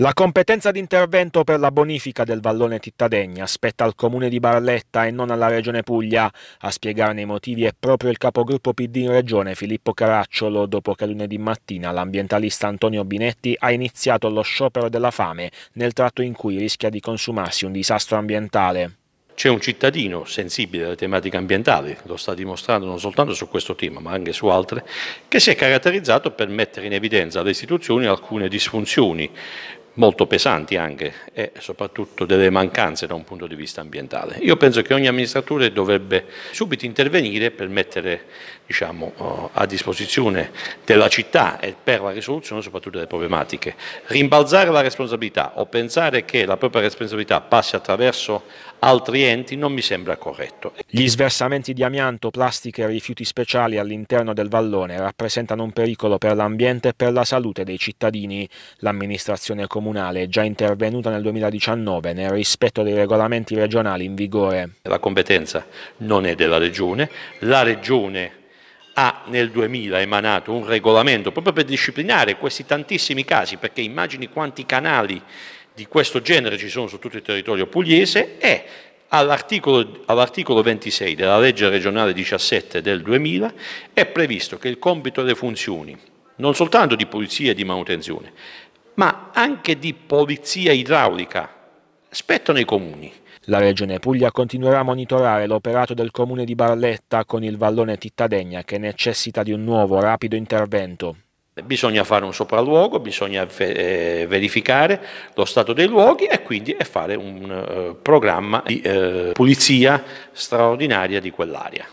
La competenza d'intervento per la bonifica del vallone Tittadegna spetta al comune di Barletta e non alla regione Puglia. A spiegarne i motivi è proprio il capogruppo PD in regione Filippo Caracciolo dopo che lunedì mattina l'ambientalista Antonio Binetti ha iniziato lo sciopero della fame nel tratto in cui rischia di consumarsi un disastro ambientale. C'è un cittadino sensibile alle tematiche ambientali, lo sta dimostrando non soltanto su questo tema ma anche su altre, che si è caratterizzato per mettere in evidenza alle istituzioni alcune disfunzioni molto pesanti anche e soprattutto delle mancanze da un punto di vista ambientale. Io penso che ogni amministratore dovrebbe subito intervenire per mettere diciamo, eh, a disposizione della città e per la risoluzione soprattutto delle problematiche. Rimbalzare la responsabilità o pensare che la propria responsabilità passi attraverso altri enti non mi sembra corretto. Gli sversamenti di amianto, plastiche e rifiuti speciali all'interno del vallone rappresentano un pericolo per l'ambiente e per la salute dei cittadini. L'amministrazione comunale comunale, già intervenuta nel 2019 nel rispetto dei regolamenti regionali in vigore. La competenza non è della Regione, la Regione ha nel 2000 emanato un regolamento proprio per disciplinare questi tantissimi casi, perché immagini quanti canali di questo genere ci sono su tutto il territorio pugliese e all'articolo, all 26 della legge regionale 17 del 2000 è previsto che il compito e le funzioni non soltanto di pulizia e di manutenzione, ma anche di polizia idraulica, spettano i comuni. La Regione Puglia continuerà a monitorare l'operato del comune di Barletta con il vallone Tittadegna che necessita di un nuovo rapido intervento. Bisogna fare un sopralluogo, bisogna eh, verificare lo stato dei luoghi e quindi fare un eh, programma di eh, pulizia straordinaria di quell'area.